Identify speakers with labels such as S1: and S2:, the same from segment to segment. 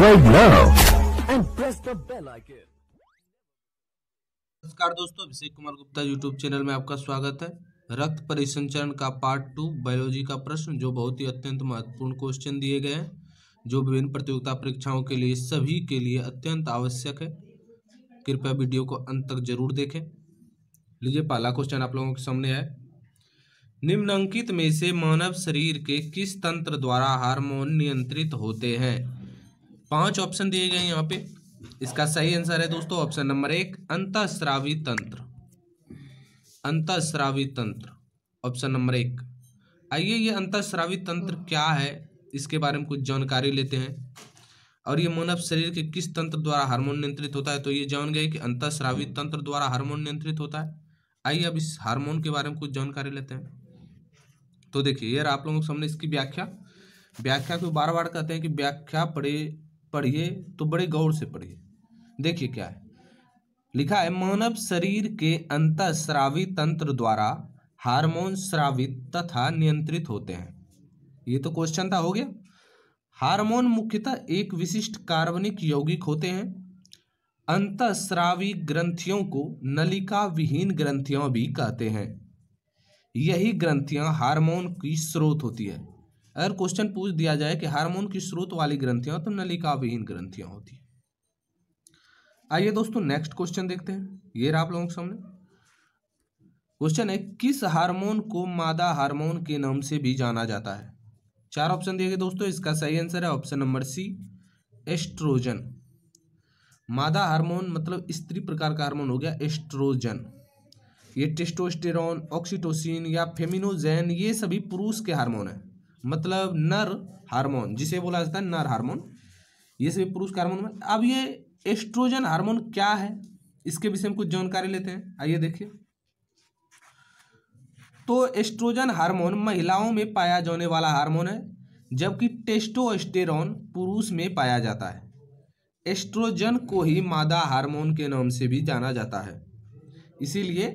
S1: subscribe now and press the bell icon नमस्कार दोस्तों Abhishek Kumar Gupta YouTube channel में आपका स्वागत है रक्त परिसंचरण का पार्ट टू बायोलॉजी का प्रश्न जो बहुत ही अत्यंत महत्वपूर्ण क्वेश्चन दिए गए हैं जो विभिन्न प्रतियोगिता परीक्षाओं के लिए सभी के लिए अत्यंत आवश्यक है कृपया वीडियो को अंत तक जरूर देखें लीजिए पहला क्वेश्चन आप लोगों के सामने है निम्नांकित में से मानव शरीर के किस तंत्र द्वारा हार्मोन नियंत्रित होते हैं पांच ऑप्शन दिए गए यहाँ पे इसका सही आंसर है दोस्तों ऑप्शन नंबर एक अंतस्रावी तंत्र अंतस्रावी तंत्र ऑप्शन नंबर एक आइए ये अंतस्रावी तंत्र क्या है इसके बारे में कुछ जानकारी लेते हैं और ये मानव शरीर के किस तंत्र द्वारा हार्मोन नियंत्रित होता है तो ये जान गए कि अंतस्रावी तंत्र द्वारा हार्मोन नियंत्रित होता है आइए अब इस हार्मोन के बारे में कुछ जानकारी लेते हैं तो देखिए यार आप लोगों के सामने इसकी व्याख्या व्याख्या को बार बार कहते हैं कि व्याख्या पढ़े पढ़िए तो बड़े गौर से पढ़िए देखिए क्या है लिखा है मानव शरीर के अंत श्रावी तंत्र द्वारा हार्मोन श्रावित तथा नियंत्रित होते हैं ये तो क्वेश्चन था हो गया हार्मोन मुख्यतः एक विशिष्ट कार्बनिक यौगिक होते हैं अंत श्रावी ग्रंथियों को नलिका विहीन ग्रंथियों भी कहते हैं यही ग्रंथियां हार्मोन की स्रोत होती है अगर क्वेश्चन पूछ दिया जाए कि हार्मोन की स्रोत वाली ग्रंथियां तो नलिका विहीन ग्रंथियां होती आइए दोस्तों नेक्स्ट क्वेश्चन देखते हैं ये रहा आप लोगों के सामने क्वेश्चन है किस हार्मोन को मादा हार्मोन के नाम से भी जाना जाता है चार ऑप्शन दिए गए दोस्तों इसका सही आंसर है ऑप्शन नंबर सी एस्ट्रोजन मादा हार्मोन मतलब स्त्री प्रकार का हार्मोन हो गया एस्ट्रोजन ये टेस्टोस्टेरॉन ऑक्सीटोसिन या फेमिनोजेन ये सभी पुरुष के हार्मोन हैं मतलब नर हार्मोन जिसे बोला जाता है नर हार्मोन ये सभी पुरुष का हार्मोन अब ये एस्ट्रोजन हार्मोन क्या है इसके विषय में कुछ जानकारी लेते हैं आइए देखिए तो एस्ट्रोजन हार्मोन महिलाओं में पाया जाने वाला हार्मोन है जबकि टेस्टोस्टेरॉन पुरुष में पाया जाता है एस्ट्रोजन को ही मादा हार्मोन के नाम से भी जाना जाता है इसीलिए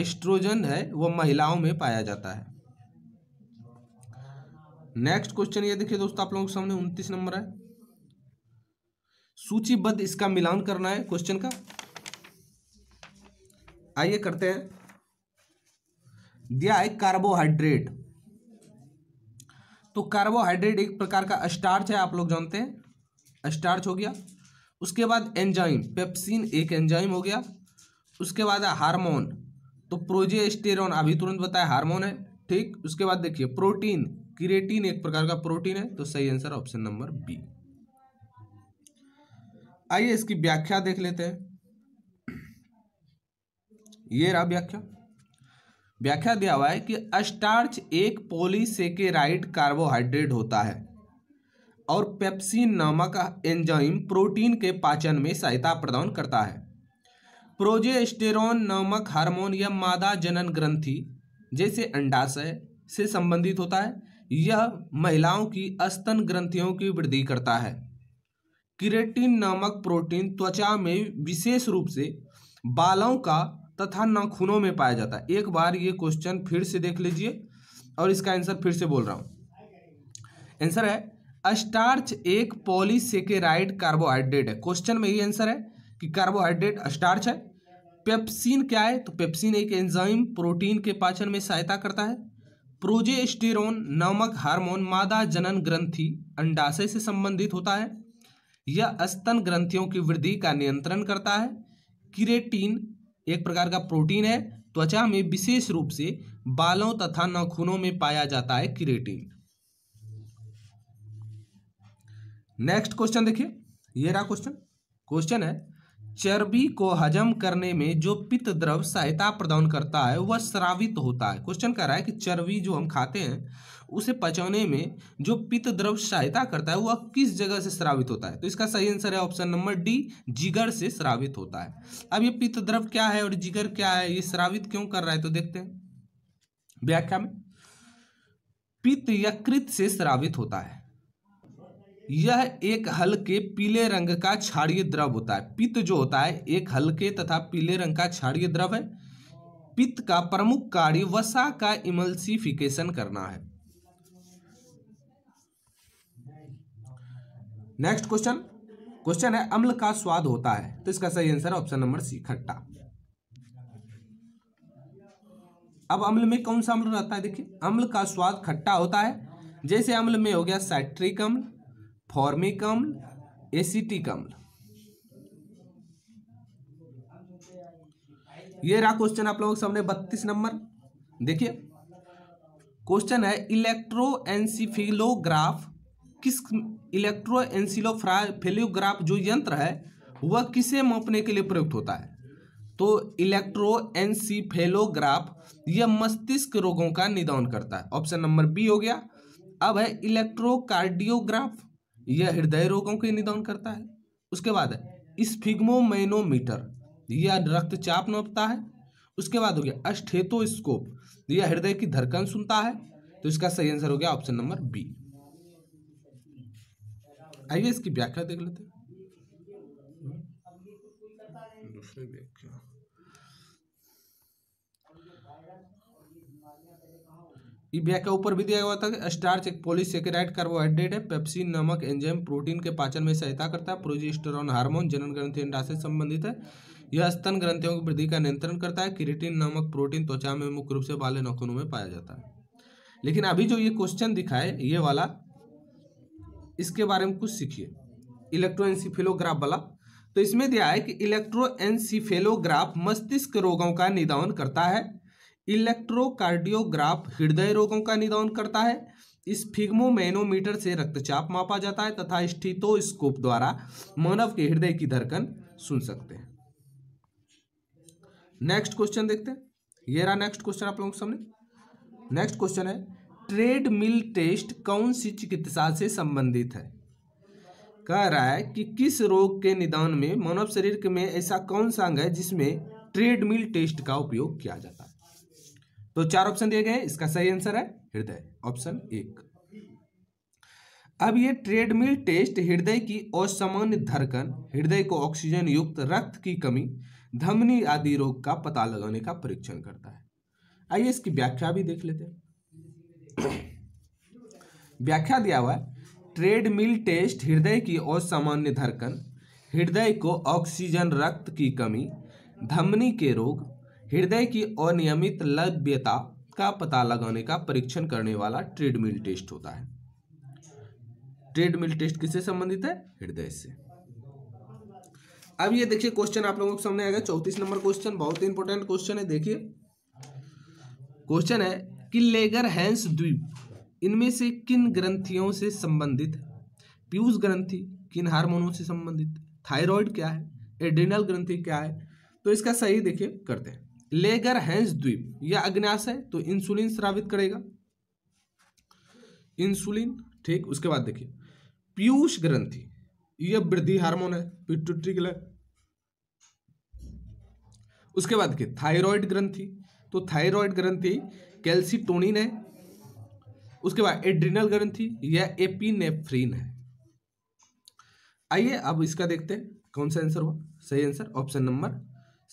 S1: एस्ट्रोजन है वह महिलाओं में पाया जाता है नेक्स्ट क्वेश्चन ये देखिए दोस्तों आप लोगों के सामने उनतीस नंबर है सूचीबद्ध इसका मिलान करना है क्वेश्चन का आइए करते हैं दिया है कार्बोहाइड्रेट तो कार्बोहाइड्रेट एक प्रकार का स्टार्च है आप लोग जानते हैं स्टार्च हो गया उसके बाद एंजाइम पेप्सिन एक एंजाइम हो गया उसके बाद है हार्मोन तो प्रोजेस्टेरॉन अभी तुरंत बताया हार्मोन है ठीक उसके बाद देखिए प्रोटीन क्रिएटिन एक प्रकार का प्रोटीन है तो सही आंसर ऑप्शन नंबर बी आइए इसकी व्याख्या देख लेते हैं ये रहा व्याख्या व्याख्या दिया हुआ है कि अस्टार्च एक पोलीसेकेराइड कार्बोहाइड्रेट होता है और पेप्सिन नामक एंजाइम प्रोटीन के पाचन में सहायता प्रदान करता है प्रोजेस्टेरॉन नामक हार्मोन या मादा जनन ग्रंथि जैसे अंडाशय से संबंधित होता है यह महिलाओं की अस्तन ग्रंथियों की वृद्धि करता है किरेटिन नामक प्रोटीन त्वचा में विशेष रूप से बालों का तथा नाखूनों में पाया जाता है एक बार ये क्वेश्चन फिर से देख लीजिए और इसका आंसर फिर से बोल रहा हूँ आंसर है स्टार्च एक पॉलीसेकेराइड कार्बोहाइड्रेट है क्वेश्चन में ये आंसर है कि कार्बोहाइड्रेट स्टार्च है पेप्सिन क्या है तो पेप्सिन एक एंजाइम प्रोटीन के पाचन में सहायता करता है प्रोजेस्टेरोन नामक हार्मोन मादा जनन ग्रंथि अंडाशय से संबंधित होता है यह स्तन ग्रंथियों की वृद्धि का नियंत्रण करता है किरेटीन एक प्रकार का प्रोटीन है त्वचा में विशेष रूप से बालों तथा नाखूनों में पाया जाता है किरेटीन नेक्स्ट क्वेश्चन देखिए ये रहा क्वेश्चन क्वेश्चन है चर्बी को हजम करने में जो पित्त द्रव सहायता प्रदान करता है वह श्रावित होता है क्वेश्चन कह रहा है कि चर्बी जो हम खाते हैं उसे पचाने में जो पित्त द्रव सहायता करता है वह किस जगह से श्रावित होता है तो इसका सही आंसर है ऑप्शन नंबर डी जिगर से श्रावित होता है अब ये पित्त द्रव क्या है और जिगर क्या है ये श्रावित क्यों कर रहा है तो देखते हैं व्याख्या में पित्त यकृत से श्रावित होता है यह एक हल्के पीले रंग का क्षारीय द्रव होता है पित्त जो होता है एक हल्के तथा पीले रंग का क्षारीय द्रव है पित्त का प्रमुख कार्य वसा का इमल्सिफिकेशन करना है नेक्स्ट क्वेश्चन क्वेश्चन है अम्ल का स्वाद होता है तो इसका सही आंसर ऑप्शन नंबर सी खट्टा अब अम्ल में कौन सा अम्ल रहता है देखिए अम्ल का स्वाद खट्टा होता है जैसे अम्ल में हो गया साइट्रिक अम्ल फॉर्मिक अम्ल एसिटिक अम्ल ये रहा क्वेश्चन आप लोगों के सामने बत्तीस नंबर देखिए क्वेश्चन है इलेक्ट्रो एनसीफिलोग्राफ किस इलेक्ट्रो एनसीलोफ्राफिलोग्राफ जो यंत्र है वह किसे मापने के लिए प्रयुक्त होता है तो इलेक्ट्रो एनसीफेलोग्राफ यह मस्तिष्क रोगों का निदान करता है ऑप्शन नंबर बी हो गया अब है इलेक्ट्रोकार्डियोग्राफ यह हृदय रोगों के निदान करता है उसके बाद स्फिग्मोमेनोमीटर यह रक्तचाप नोपता है उसके बाद हो गया अस्ठेतोस्कोप यह हृदय की धड़कन सुनता है तो इसका सही आंसर हो गया ऑप्शन नंबर बी आइए इसकी व्याख्या देख लेते हैं दूसरी व्याख्या ब्याह e के ऊपर भी दिया हुआ था कि स्टार्च एक पोलिसेकेराइड कार्बोहाइड्रेट है पेप्सिन नमक एंजाइम प्रोटीन के पाचन में सहायता करता है प्रोजेस्टेरॉन हार्मोन जनन ग्रंथि अंडा से संबंधित है यह स्तन ग्रंथियों की वृद्धि का नियंत्रण करता है किरेटिन नामक प्रोटीन त्वचा में मुख्य रूप से बाले नखूनों में पाया जाता है लेकिन अभी जो ये क्वेश्चन दिखा है ये वाला इसके बारे में कुछ सीखिए इलेक्ट्रोएंसीफेलोग्राफ वाला तो इसमें दिया है कि इलेक्ट्रोएंसीफेलोग्राफ मस्तिष्क रोगों का निदान करता है इलेक्ट्रोकार्डियोग्राफ हृदय रोगों का निदान करता है इस फिग्मोमेनोमीटर से रक्तचाप मापा जाता है तथा स्टीथोस्कोप द्वारा मानव के हृदय की धड़कन सुन सकते हैं नेक्स्ट क्वेश्चन देखते हैं ये रहा नेक्स्ट क्वेश्चन आप लोगों के सामने नेक्स्ट क्वेश्चन है ट्रेडमिल टेस्ट कौन सी चिकित्सा से संबंधित है कह रहा है कि किस रोग के निदान में मानव शरीर में ऐसा कौन सा अंग है जिसमें ट्रेडमिल टेस्ट का उपयोग किया जाता है तो चार ऑप्शन दिए गए इसका सही आंसर है हृदय ऑप्शन एक अब ये ट्रेडमिल टेस्ट हृदय की असामान्य धड़कन हृदय को ऑक्सीजन युक्त रक्त की कमी धमनी आदि रोग का पता लगाने का परीक्षण करता है आइए इसकी व्याख्या भी देख लेते हैं व्याख्या दिया हुआ है ट्रेडमिल टेस्ट हृदय की असामान्य धड़कन हृदय को ऑक्सीजन रक्त की कमी धमनी के रोग हृदय की अनियमित लभ्यता का पता लगाने का परीक्षण करने वाला ट्रेडमिल टेस्ट होता है ट्रेडमिल टेस्ट किससे संबंधित है हृदय से अब ये देखिए क्वेश्चन आप लोगों के सामने आएगा चौतीस नंबर क्वेश्चन बहुत ही इंपॉर्टेंट क्वेश्चन है देखिए क्वेश्चन है कि लेगर हैंस द्वीप इनमें से किन ग्रंथियों से संबंधित पीयूष ग्रंथि किन हार्मोनों से संबंधित थायराइड क्या है एड्रिनल ग्रंथि क्या है तो इसका सही देखिए करते हैं लेगर हैंस द्वीप यह अग्नाशय तो इंसुलिन स्रावित करेगा इंसुलिन ठीक उसके बाद देखिए पीयूष ग्रंथि यह वृद्धि हार्मोन है पिट्यूटरी ग्लैंड उसके बाद देखिए थायराइड ग्रंथि तो थायराइड ग्रंथि कैल्सिटोनिन है उसके बाद एड्रिनल ग्रंथि यह एपीनेफ्रीन है आइए अब इसका देखते हैं कौन सा आंसर हुआ सही आंसर ऑप्शन नंबर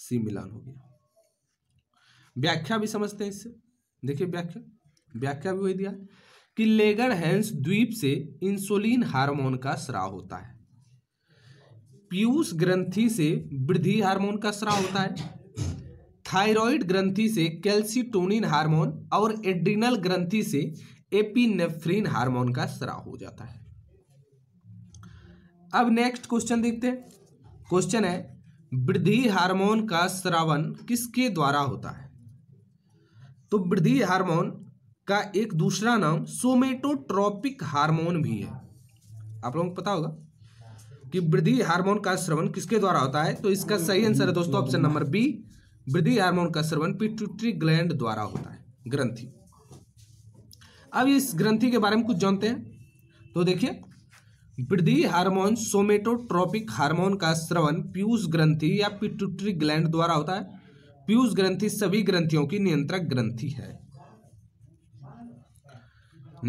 S1: सी मिलान हो गया व्याख्या भी समझते हैं इससे देखिए व्याख्या व्याख्या भी वही दिया कि लेगर हैंस द्वीप से इंसुलिन हार्मोन का स्राव होता है पीयूष ग्रंथि से वृद्धि हार्मोन का स्राव होता है थायराइड ग्रंथि से कैल्सिटोनिन हार्मोन और एड्रिनल ग्रंथि से एपिनेफ्रिन हार्मोन का स्राव हो जाता है अब नेक्स्ट क्वेश्चन देखते हैं क्वेश्चन है वृद्धि हार्मोन का श्रावण किसके द्वारा होता है तो वृद्धि हार्मोन का एक दूसरा नाम सोमेटोट्रॉपिक हार्मोन भी है आप लोगों को पता होगा कि वृद्धि हार्मोन का श्रवण किसके द्वारा होता है तो इसका सही आंसर है दोस्तों ऑप्शन नंबर बी वृद्धि हार्मोन का श्रवण पिट्यूटरी ग्लैंड द्वारा होता है ग्रंथि अब इस ग्रंथि के बारे में कुछ जानते हैं तो देखिए वृद्धि हार्मोन सोमेटोट्रॉपिक हार्मोन का श्रवण पीयूष ग्रंथि या पिट्यूटरी ग्लैंड द्वारा होता है पीयूष ग्रंथि सभी ग्रंथियों की नियंत्रक ग्रंथि है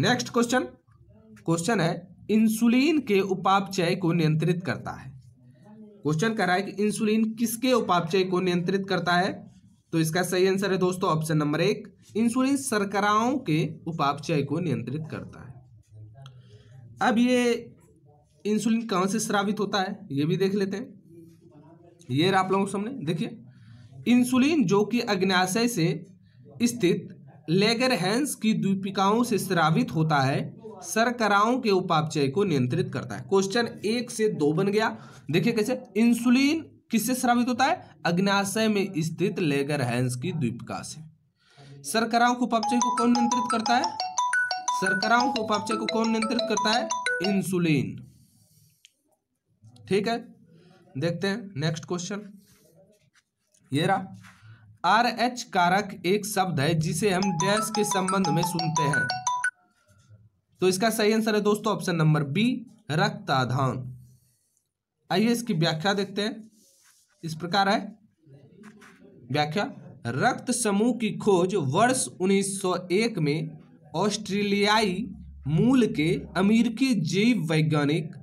S1: नेक्स्ट क्वेश्चन क्वेश्चन है इंसुलिन के उपापचय को नियंत्रित करता है क्वेश्चन कह रहा है कि इंसुलिन किसके उपापचय को नियंत्रित करता है तो इसका सही आंसर है दोस्तों ऑप्शन नंबर एक इंसुलिन सरकराओं के उपापचय को नियंत्रित करता है अब ये इंसुलिन कहां से स्रावित होता है ये भी देख लेते हैं ये आप लोगों के सामने देखिए इंसुलिन जो कि अग्नाशय से स्थित लेगर हैंस की द्वीपिकाओं से स्रावित होता है सरकराओं के उपापचय को नियंत्रित करता है क्वेश्चन एक से दो बन गया देखिए कैसे इंसुलिन किससे स्रावित होता है अग्नाशय में स्थित लेगर हैंस की द्वीपिका से सरकराओं के उपापचय को कौन नियंत्रित करता है सरकराओं के उपापचय को कौन नियंत्रित करता है इंसुलिन ठीक है देखते हैं नेक्स्ट क्वेश्चन ये रहा आर एच कारक एक शब्द है जिसे हम डैश के संबंध में सुनते हैं तो इसका सही आंसर है दोस्तों ऑप्शन नंबर बी रक्ताधान आइए इसकी व्याख्या देखते हैं इस प्रकार है व्याख्या रक्त समूह की खोज वर्ष 1901 में ऑस्ट्रेलियाई मूल के अमेरिकी जैव वैज्ञानिक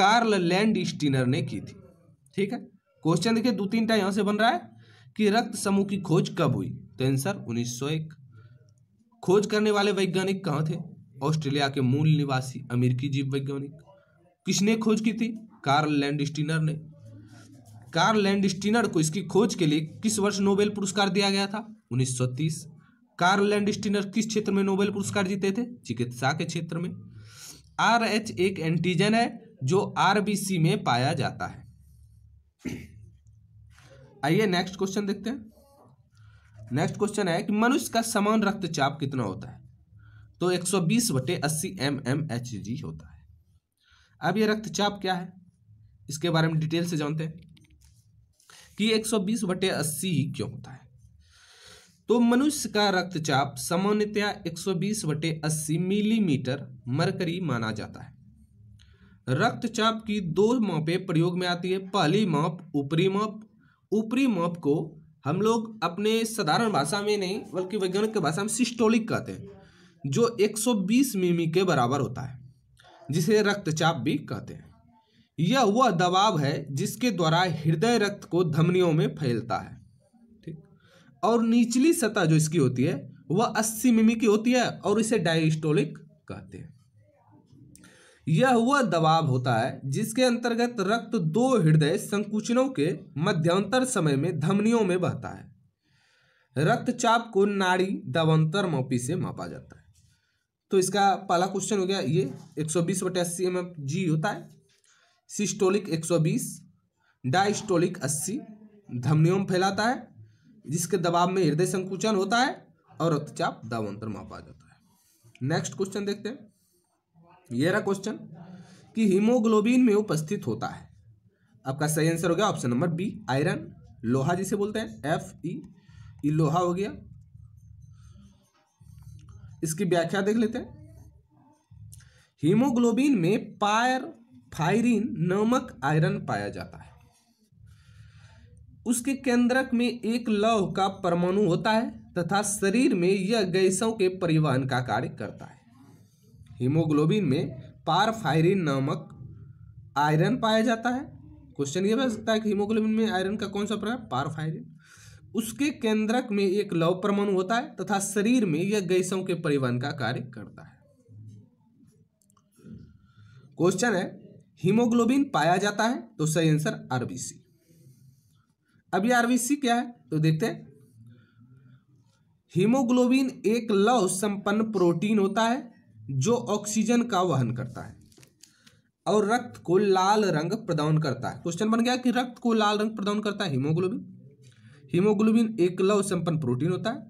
S1: कार्ल लैंड स्टीनर ने की थी ठीक है क्वेश्चन देखिए दो तीन टाइम यहां से बन रहा है कि रक्त समूह की खोज कब हुई तो आंसर 1901 खोज करने वाले वैज्ञानिक कहाँ थे ऑस्ट्रेलिया के मूल निवासी अमेरिकी जीव वैज्ञानिक किसने खोज की थी कार्ल लैंड ने कार्ल लैंड को इसकी खोज के लिए किस वर्ष नोबेल पुरस्कार दिया गया था 1930 कार्ल लैंड किस क्षेत्र में नोबेल पुरस्कार जीते थे चिकित्सा के क्षेत्र में आर एच एक एंटीजन है जो आरबीसी में पाया जाता है आइए नेक्स्ट क्वेश्चन देखते हैं नेक्स्ट क्वेश्चन है कि मनुष्य का समान रक्तचाप कितना होता है तो 120 सौ बटे अस्सी एम एम एच जी होता है अब ये रक्तचाप क्या है इसके बारे में डिटेल से जानते हैं कि 120 सौ बीस बटे अस्सी क्यों होता है तो मनुष्य का रक्तचाप सामान्यतया 120 सौ बीस बटे अस्सी मिलीमीटर मरकरी माना जाता है रक्तचाप की दो मापें प्रयोग में आती है पहली माप ऊपरी माप ऊपरी माप को हम लोग अपने साधारण भाषा में नहीं बल्कि वैज्ञानिक की भाषा में सिस्टोलिक कहते हैं जो 120 मिमी के बराबर होता है जिसे रक्तचाप भी कहते हैं यह वह दबाव है जिसके द्वारा हृदय रक्त को धमनियों में फैलता है ठीक और निचली सतह जो इसकी होती है वह 80 मिमी की होती है और इसे डायस्टोलिक कहते हैं यह वह दबाव होता है जिसके अंतर्गत रक्त दो हृदय संकुचनों के मध्यांतर समय में धमनियों में बहता है रक्तचाप को नाड़ी दवांतर मोपी से मापा जाता है तो इसका पहला क्वेश्चन हो गया ये 120 सौ बीस बटे अस्सी एम जी होता है सिस्टोलिक 120 डाइस्टोलिक 80 धमनियों में फैलाता है जिसके दबाव में हृदय संकुचन होता है और रक्तचाप दबंतर मापा जाता है नेक्स्ट क्वेश्चन देखते हैं ये रहा क्वेश्चन कि हीमोग्लोबिन में उपस्थित होता है आपका सही आंसर हो गया ऑप्शन नंबर बी आयरन लोहा जिसे बोलते हैं एफ ई ई लोहा हो गया इसकी व्याख्या देख लेते हैं हीमोग्लोबिन में पायर फायरिन नामक आयरन पाया जाता है उसके केंद्रक में एक लौह का परमाणु होता है तथा शरीर में यह गैसों के परिवहन का कार्य करता है हीमोग्लोबिन में पारफायरिन नामक आयरन पाया जाता है क्वेश्चन ये बन सकता है कि हीमोग्लोबिन में आयरन का कौन सा प्रकार पारफायरिन उसके केंद्रक में एक लव परमाणु होता है तथा शरीर में यह गैसों के परिवहन का कार्य करता है क्वेश्चन है हीमोग्लोबिन पाया जाता है तो सही आंसर आरबीसी अब यह आरबीसी क्या है तो देखते हैं हीमोग्लोबिन एक लव संपन्न प्रोटीन होता है जो ऑक्सीजन का वहन करता है और रक्त को लाल रंग प्रदान करता है क्वेश्चन बन गया कि रक्त को लाल रंग प्रदान करता है हीमोग्लोबिन हीमोग्लोबिन एक लव संपन्न प्रोटीन होता है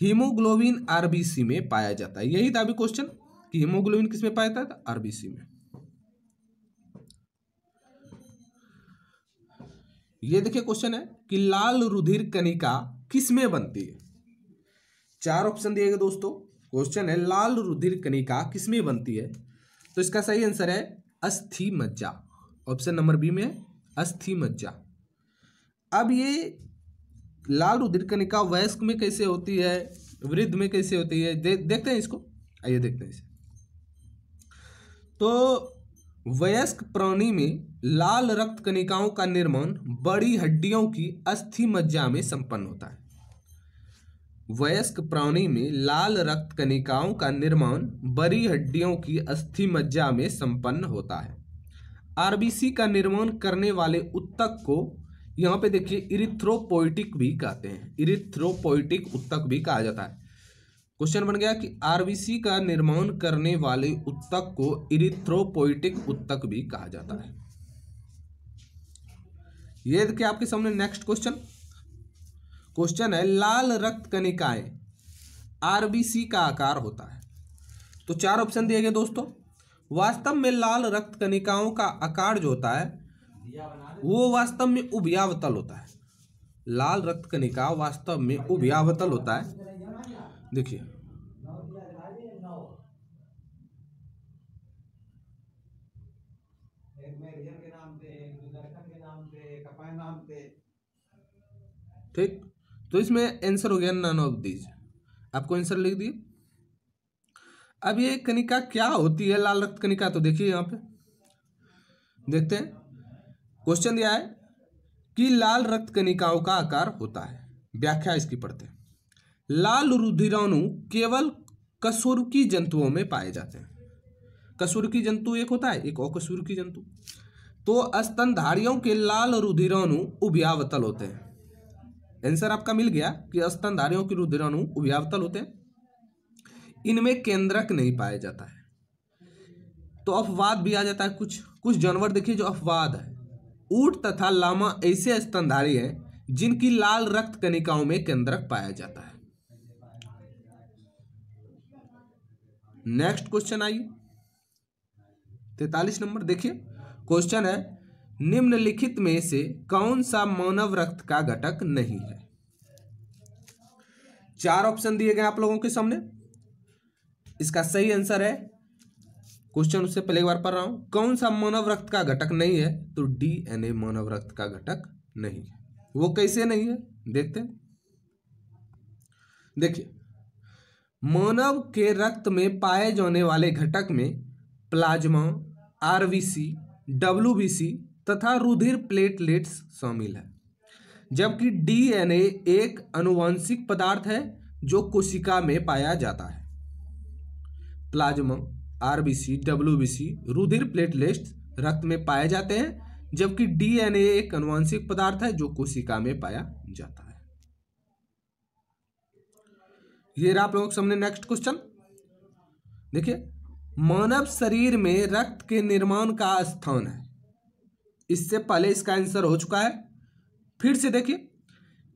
S1: हीमोग्लोबिन आरबीसी में पाया जाता है यही था अभी क्वेश्चन कि हीमोग्लोबिन किसमें पाया जाता है आरबीसी में ये देखिए क्वेश्चन है कि लाल रुधिर कनिका किसमें बनती है चार ऑप्शन दिए गए दोस्तों क्वेश्चन है लाल रुधिर कनिका किसमें बनती है तो इसका सही आंसर है अस्थि मज्जा ऑप्शन नंबर बी में अस्थि मज्जा अब ये लाल रुधिर कनिका वयस्क में कैसे होती है वृद्ध में कैसे होती है दे, देखते हैं इसको आइए देखते हैं इसे तो वयस्क प्राणी में लाल रक्त कनिकाओं का निर्माण बड़ी हड्डियों की अस्थि मज्जा में संपन्न होता है वयस्क प्राणी में लाल रक्त कणिकाओं का निर्माण बड़ी हड्डियों की अस्थि मज्जा में संपन्न होता है आरबीसी का निर्माण करने वाले उत्तक को यहाँ पे देखिए इरिथ्रोपोइटिक भी कहते हैं इरिथ्रोपोइटिक उत्तक भी कहा जाता है क्वेश्चन बन गया कि आरबीसी का निर्माण करने वाले उत्तक को इरिथ्रोपोइटिक उत्तक भी कहा जाता है ये देखिए आपके सामने नेक्स्ट क्वेश्चन क्वेश्चन है लाल रक्त कणिकाएं आरबीसी का आकार होता है तो चार ऑप्शन दिए गए दोस्तों वास्तव में लाल रक्त कणिकाओं का आकार जो होता है वो वास्तव में उभयावतल होता है लाल रक्त कणिका वास्तव में उभयावतल होता है देखिए ठीक तो इसमें आंसर हो गया नन ऑफ दीज आपको आंसर लिख दिए अब ये कनिका क्या होती है लाल रक्त कनिका तो देखिए यहाँ पे देखते हैं क्वेश्चन दिया है कि लाल रक्त कनिकाओं का आकार होता है व्याख्या इसकी पढ़ते हैं लाल रुधिराणु केवल की जंतुओं में पाए जाते हैं की जंतु एक होता है एक की जंतु तो स्तनधारियों के लाल रुधिराणु उभ्यावतल होते हैं आंसर आपका मिल गया कि स्तनधारियों के रुद्रणु उभयावतल होते हैं इनमें केंद्रक नहीं पाया जाता है तो अपवाद भी आ जाता है कुछ कुछ जानवर देखिए जो अपवाद है ऊट तथा लामा ऐसे स्तनधारी हैं जिनकी लाल रक्त कनिकाओं में केंद्रक पाया जाता है नेक्स्ट क्वेश्चन आइए तैतालीस नंबर देखिए क्वेश्चन है निम्नलिखित में से कौन सा मानव रक्त का घटक नहीं है चार ऑप्शन दिए गए आप लोगों के सामने इसका सही आंसर है क्वेश्चन उससे पहले एक बार पढ़ रहा हूं कौन सा मानव रक्त का घटक नहीं है तो डीएनए मानव रक्त का घटक नहीं है वो कैसे नहीं है देखते हैं देखिए मानव के रक्त में पाए जाने वाले घटक में प्लाज्मा आरवीसी डब्ल्यूबीसी तथा रुधिर प्लेटलेट्स शामिल है जबकि डीएनए एक अनुवांशिक पदार्थ है जो कोशिका में पाया जाता है प्लाज्मा आरबीसी डब्ल्यूबीसी रुधिर प्लेटलेट्स रक्त में पाए जाते हैं जबकि डीएनए एक अनुवांशिक पदार्थ है जो कोशिका में पाया जाता है ये रहा आप लोगों के सामने नेक्स्ट क्वेश्चन देखिए मानव शरीर में रक्त के निर्माण का स्थान है इससे पहले इसका आंसर हो चुका है फिर से देखिए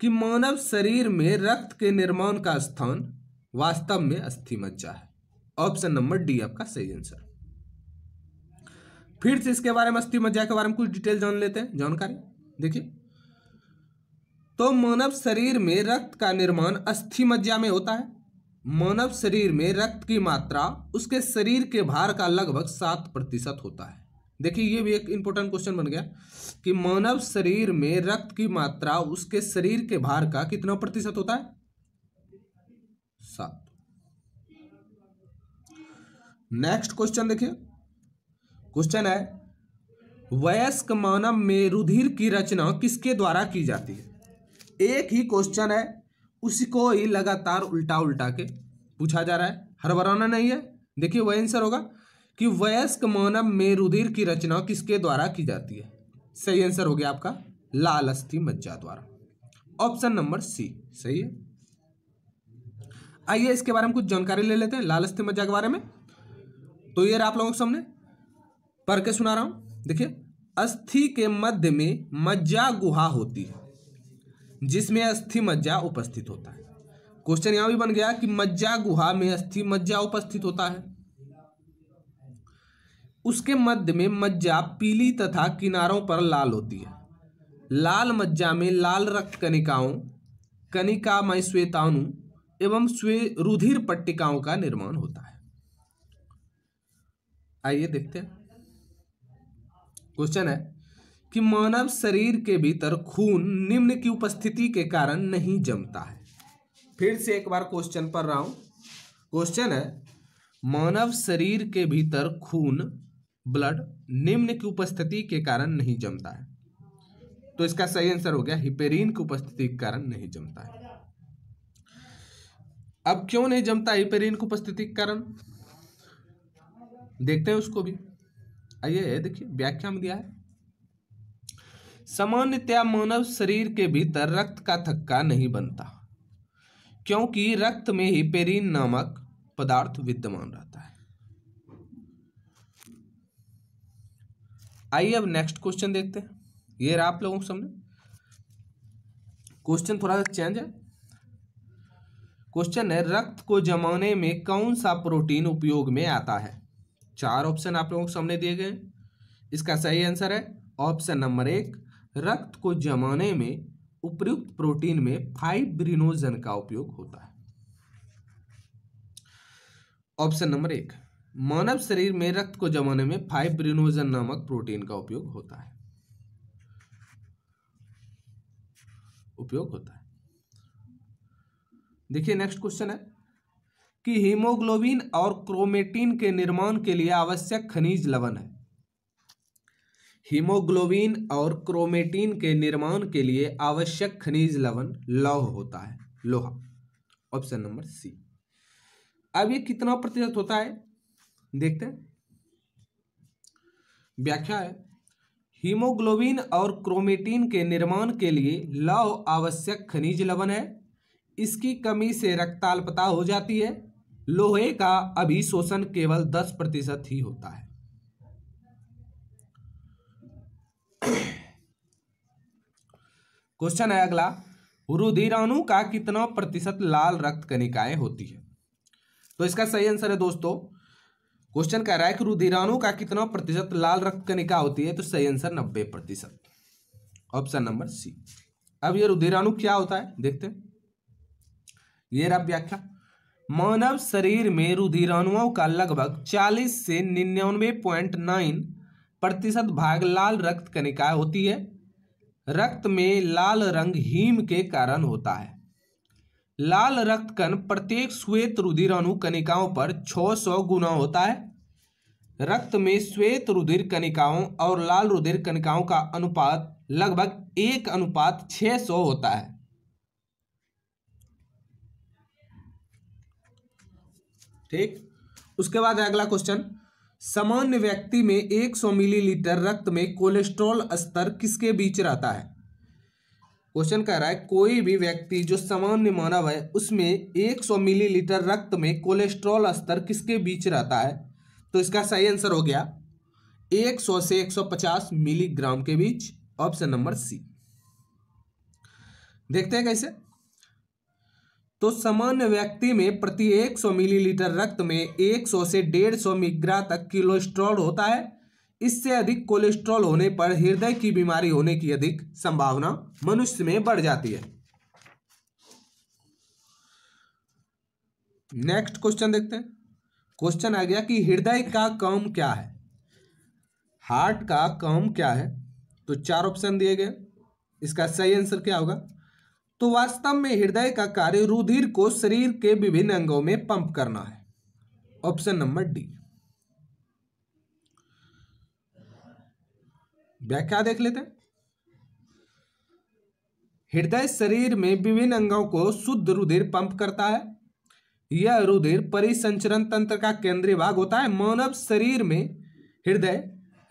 S1: कि मानव शरीर में रक्त के निर्माण का स्थान वास्तव में अस्थि मज्जा है ऑप्शन नंबर डी आपका सही आंसर फिर से इसके बारे में अस्थि मज्जा के बारे में कुछ डिटेल जान लेते हैं जानकारी देखिए तो मानव शरीर में रक्त का निर्माण अस्थि मज्जा में होता है मानव शरीर में रक्त की मात्रा उसके शरीर के भार का लगभग सात प्रतिशत होता है देखिए ये भी एक इंपॉर्टेंट क्वेश्चन बन गया कि मानव शरीर में रक्त की मात्रा उसके शरीर के भार का कितना प्रतिशत होता है सात नेक्स्ट क्वेश्चन देखिए क्वेश्चन है वयस्क मानव में रुधिर की रचना किसके द्वारा की जाती है एक ही क्वेश्चन है उसको ही लगातार उल्टा उल्टा के पूछा जा रहा है हर बराना नहीं है देखिए वह आंसर होगा कि वयस्क मानव में रुधिर की रचना किसके द्वारा की जाती है सही आंसर हो गया आपका लाल अस्थि मज्जा द्वारा ऑप्शन नंबर सी सही है आइए इसके बारे में कुछ जानकारी ले लेते हैं लाल अस्थि मज्जा के बारे में तो ये आप लोगों के सामने पढ़ के सुना रहा हूं देखिए अस्थि के मध्य में मज्जा गुहा होती है जिसमें अस्थि मज्जा उपस्थित होता है क्वेश्चन यहां भी बन गया कि मज्जा गुहा में अस्थि मज्जा उपस्थित होता है उसके मध्य में मज्जा पीली तथा किनारों पर लाल होती है लाल मज्जा में लाल रक्त कणिकाओं कणिकामय श्वेताणु एवं स्वे रुधिर पट्टिकाओं का निर्माण होता है आइए देखते हैं क्वेश्चन है कि मानव शरीर के भीतर खून निम्न की उपस्थिति के कारण नहीं जमता है फिर से एक बार क्वेश्चन पढ़ रहा हूं क्वेश्चन है मानव शरीर के भीतर खून ब्लड निम्न की उपस्थिति के कारण नहीं जमता है तो इसका सही आंसर हो गया हिपेरिन की उपस्थिति के कारण नहीं जमता है अब क्यों नहीं जमता हिपेरिन की उपस्थिति के कारण देखते हैं उसको भी आइए देखिए व्याख्या में दिया है सामान्यतया मानव शरीर के भीतर रक्त का थक्का नहीं बनता क्योंकि रक्त में हिपेरिन नामक पदार्थ विद्यमान रहता है आइए अब नेक्स्ट क्वेश्चन देखते हैं ये रहा आप लोगों के सामने क्वेश्चन थोड़ा सा चेंज है क्वेश्चन है रक्त को जमाने में कौन सा प्रोटीन उपयोग में आता है चार ऑप्शन आप लोगों के सामने दिए गए इसका सही आंसर है ऑप्शन नंबर एक रक्त को जमाने में उपयुक्त प्रोटीन में फाइब्रिनोजन का उपयोग होता है ऑप्शन नंबर एक मानव शरीर में रक्त को जमाने में फाइब्रिनोजन नामक प्रोटीन का उपयोग होता है उपयोग होता है देखिए नेक्स्ट क्वेश्चन है कि हीमोग्लोबिन और क्रोमेटिन के निर्माण के लिए आवश्यक खनिज लवण है हीमोग्लोबिन और क्रोमेटिन के निर्माण के लिए आवश्यक खनिज लवण लौह होता है लोहा ऑप्शन नंबर सी अब ये कितना प्रतिशत होता है देखते हैं व्याख्या है हीमोग्लोबिन और क्रोमेटीन के निर्माण के लिए लौह आवश्यक खनिज लवण है इसकी कमी से रक्तालपता हो जाती है लोहे का अभिशोषण केवल दस प्रतिशत ही होता है क्वेश्चन है अगला रुधिराणु का कितना प्रतिशत लाल रक्त कनिकाएं होती है तो इसका सही आंसर है दोस्तों क्वेश्चन कह रहा है कि रुधिराणु का कितना प्रतिशत लाल रक्त कणिका होती है तो सही आंसर नब्बे प्रतिशत ऑप्शन नंबर सी अब ये रुधिराणु क्या होता है देखते हैं ये रहा व्याख्या मानव शरीर में रुधिराणुओं का लगभग 40 से निन्यानवे पॉइंट नाइन प्रतिशत भाग लाल रक्त कणिका होती है रक्त में लाल रंग हीम के कारण होता है लाल रक्त कण प्रत्येक श्वेत अणु कणिकाओं पर 600 गुना होता है रक्त में श्वेत रुधिर कणिकाओं और लाल रुधिर कणिकाओं का अनुपात लगभग एक अनुपात 600 होता है ठीक उसके बाद अगला क्वेश्चन सामान्य व्यक्ति में 100 मिलीलीटर रक्त में कोलेस्ट्रॉल स्तर किसके बीच रहता है क्वेश्चन कह रहा है कोई भी व्यक्ति जो सामान्य मानव है उसमें 100 मिलीलीटर रक्त में कोलेस्ट्रॉल स्तर किसके बीच रहता है तो इसका सही आंसर हो गया 100 से 150 मिलीग्राम के बीच ऑप्शन नंबर सी देखते हैं कैसे तो सामान्य व्यक्ति में प्रति 100 मिलीलीटर रक्त में 100 से 150 मिग्रा तक कोलेस्ट्रॉल होता है इससे अधिक कोलेस्ट्रॉल होने पर हृदय की बीमारी होने की अधिक संभावना मनुष्य में बढ़ जाती है नेक्स्ट क्वेश्चन देखते हैं क्वेश्चन आ गया कि हृदय का काम क्या है हार्ट का काम क्या है तो चार ऑप्शन दिए गए इसका सही आंसर क्या होगा तो वास्तव में हृदय का कार्य रुधिर को शरीर के विभिन्न अंगों में पंप करना है ऑप्शन नंबर डी व्याख्या देख लेते हैं हृदय शरीर में विभिन्न अंगों को शुद्ध रुधिर पंप करता है यह रुधिर परिसंचरण तंत्र का केंद्रीय भाग होता है मानव शरीर में हृदय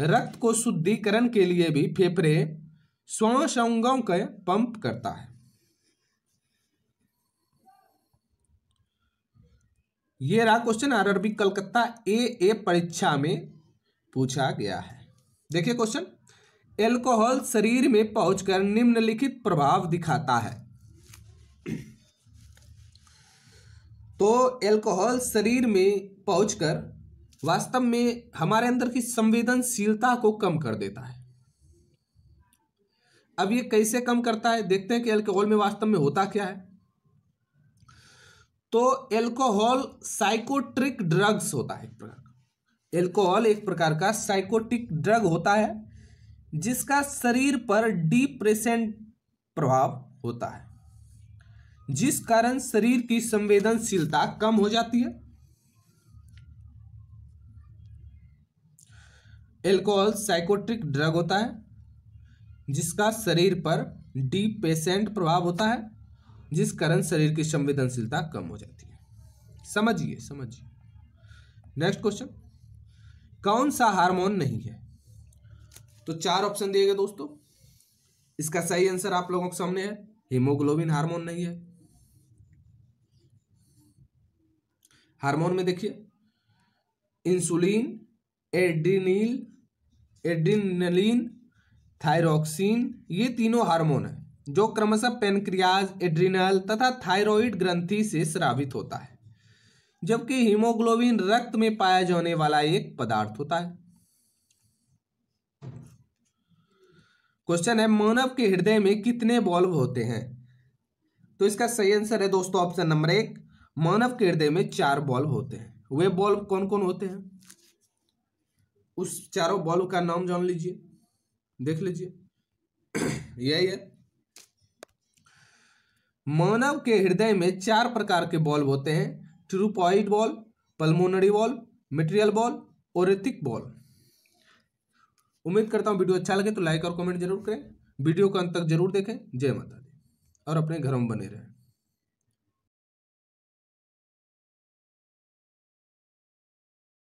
S1: रक्त को शुद्धिकरण के लिए भी फेफड़े श्वास अंगों के पंप करता है ये रहा question RB Calcutta A A परीक्षा में पूछा गया है देखिए क्वेश्चन एल्कोहल शरीर में पहुंचकर निम्नलिखित प्रभाव दिखाता है तो एल्कोहल शरीर में पहुंचकर वास्तव में हमारे अंदर की संवेदनशीलता को कम कर देता है अब ये कैसे कम करता है देखते हैं कि एल्कोहल में वास्तव में होता क्या है तो एल्कोहल साइकोट्रिक ड्रग्स होता है एक प्रकार एल्कोहल एक प्रकार का साइकोटिक ड्रग होता है जिसका शरीर पर डिप्रेसेंट प्रभाव होता है जिस कारण शरीर की संवेदनशीलता कम हो जाती है एल्कोहल साइकोट्रिक ड्रग होता है जिसका शरीर पर डिप्रेशेंट प्रभाव होता है जिस कारण शरीर की संवेदनशीलता कम हो जाती है समझिए समझिए नेक्स्ट क्वेश्चन कौन सा हार्मोन नहीं है तो चार ऑप्शन दिए गए दोस्तों इसका सही आंसर आप लोगों के सामने है हीमोग्लोबिन हार्मोन नहीं है हार्मोन में देखिए इंसुलिन एड्रीनिल एड्रीनलिन थायरोक्सिन ये तीनों हार्मोन है जो क्रमशः पेनक्रियाज एड्रीनल तथा थायराइड ग्रंथि से श्रावित होता है जबकि हीमोग्लोबिन रक्त में पाया जाने वाला एक पदार्थ होता है क्वेश्चन है मानव के हृदय में कितने बॉल्ब होते हैं तो इसका सही आंसर है दोस्तों ऑप्शन नंबर एक मानव के हृदय में चार बॉल्ब होते हैं वे बॉल्ब कौन कौन होते हैं उस चारों बॉल्ब का नाम जान लीजिए देख लीजिए यही है मानव के हृदय में चार प्रकार के बॉल्ब होते हैं ट्रूपॉइड ball pulmonary ball material ball और रेतिक बॉल्ब उम्मीद करता हूँ वीडियो अच्छा लगे तो लाइक और कमेंट जरूर करें वीडियो को अंत तक जरूर देखें जय माता दी और अपने घरों में बने रहें